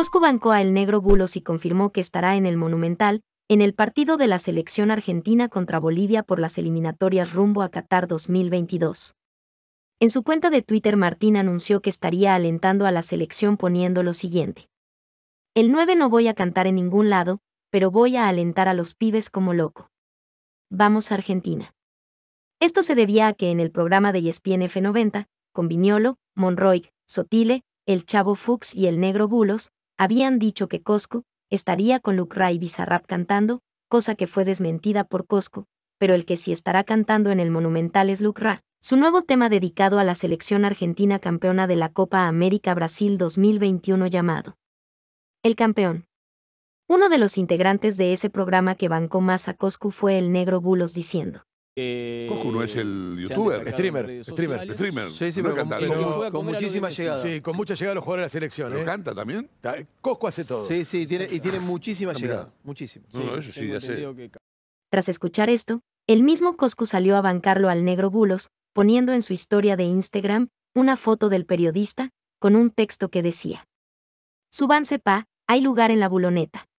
Cosco bancó a El Negro Bulos y confirmó que estará en el Monumental, en el partido de la selección argentina contra Bolivia por las eliminatorias rumbo a Qatar 2022. En su cuenta de Twitter Martín anunció que estaría alentando a la selección poniendo lo siguiente. El 9 no voy a cantar en ningún lado, pero voy a alentar a los pibes como loco. Vamos a Argentina. Esto se debía a que en el programa de ESPN F90, con Viñolo, Monroy, Sotile, el Chavo Fuchs y el Negro Bulos, habían dicho que Cosco estaría con Lucra y Bizarrap cantando, cosa que fue desmentida por Cosco, pero el que sí estará cantando en el Monumental es Lucra. Su nuevo tema dedicado a la selección argentina campeona de la Copa América Brasil 2021 llamado El Campeón. Uno de los integrantes de ese programa que bancó más a Coscu fue el negro Bulos diciendo, Cosco no es el youtuber. Streamer, streamer, streamer. Sí, sí, pero con, muchísima llegada. Sí, con mucha llegada a los jugadores de la selección. ¿Lo ¿eh? canta también? Cosco hace todo. Sí, sí, y tiene muchísima llegada. Muchísima. No, sí, eso sí, ya sé. Tras escuchar esto, el mismo Cosco salió a bancarlo al negro Bulos, poniendo en su historia de Instagram una foto del periodista, con un texto que decía: "Suban pa, hay lugar en la buloneta.